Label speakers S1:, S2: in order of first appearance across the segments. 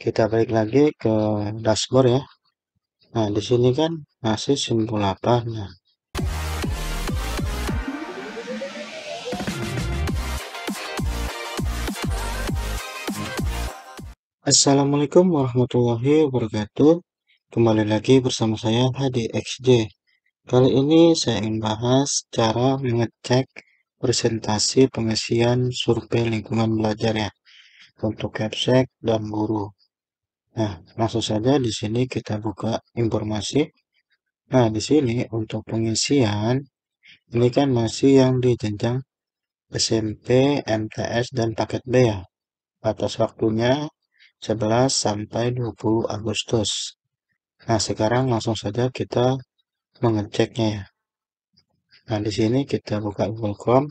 S1: kita balik lagi ke dashboard ya nah di sini kan masih simpul 8 nah Assalamualaikum warahmatullahi wabarakatuh Kembali lagi bersama saya Hadi XJ Kali ini saya ingin bahas cara mengecek presentasi pengisian survei lingkungan belajar ya untuk capsek dan guru Nah, langsung saja di sini kita buka informasi. Nah, di sini untuk pengisian, ini kan masih yang di jenjang SMP, MTS, dan paket B ya. Batas waktunya 11 sampai 20 Agustus. Nah, sekarang langsung saja kita mengeceknya ya. Nah, di sini kita buka Google Chrome.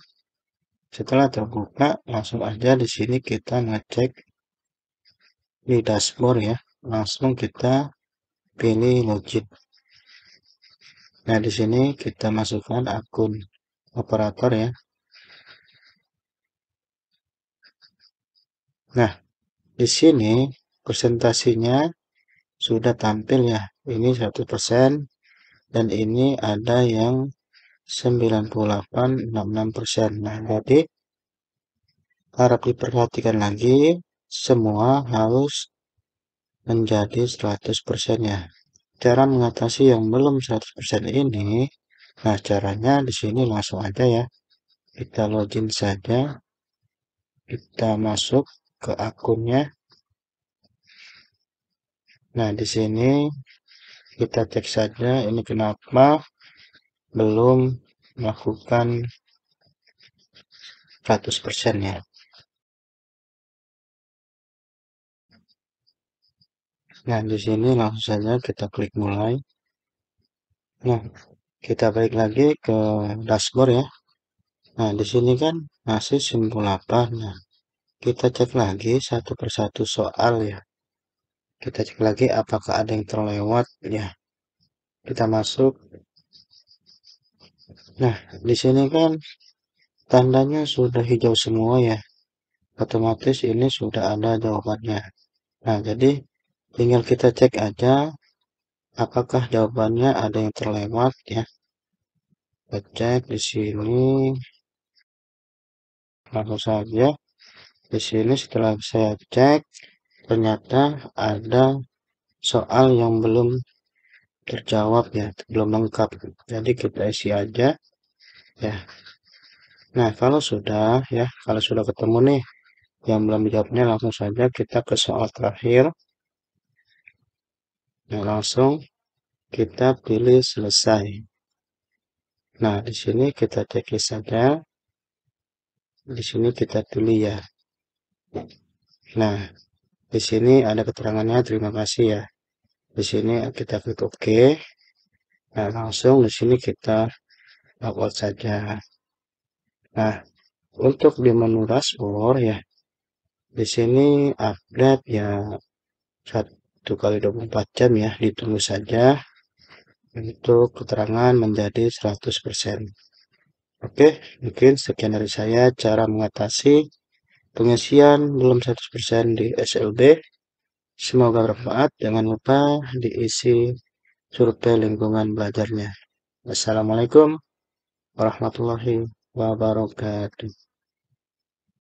S1: Setelah terbuka, langsung aja di sini kita ngecek di dashboard ya langsung kita pilih login nah di sini kita masukkan akun operator ya nah di sini presentasinya sudah tampil ya ini persen dan ini ada yang 98,66% nah jadi harap diperhatikan lagi semua harus menjadi 100% ya. Cara mengatasi yang belum 100% ini, nah caranya di sini langsung aja ya. Kita login saja. Kita masuk ke akunnya. Nah, di sini kita cek saja ini kenapa belum melakukan 100% ya. Nah, di sini langsung saja kita klik mulai. Nah, kita balik lagi ke dashboard ya. Nah, di sini kan masih simpul simulatan. Nah, kita cek lagi satu persatu soal ya. Kita cek lagi apakah ada yang terlewat ya. Kita masuk. Nah, di sini kan tandanya sudah hijau semua ya. Otomatis ini sudah ada jawabannya. Nah, jadi tinggal kita cek aja apakah jawabannya ada yang terlewat ya kita cek di sini langsung saja di sini setelah saya cek ternyata ada soal yang belum terjawab ya belum lengkap jadi kita isi aja ya nah kalau sudah ya kalau sudah ketemu nih yang belum dijawabnya langsung saja kita ke soal terakhir Nah, langsung kita pilih selesai. Nah, di sini kita cek saja. Di sini kita pilih ya. Nah, di sini ada keterangannya terima kasih ya. Di sini kita klik OK. Nah, langsung di sini kita upload saja. Nah, untuk di menu dashboard ya. Di sini update ya 1 kali 24 jam ya ditunggu saja untuk keterangan menjadi 100% oke mungkin sekian dari saya cara mengatasi pengisian belum 100% di SLB semoga bermanfaat jangan lupa diisi survei lingkungan belajarnya Assalamualaikum warahmatullahi wabarakatuh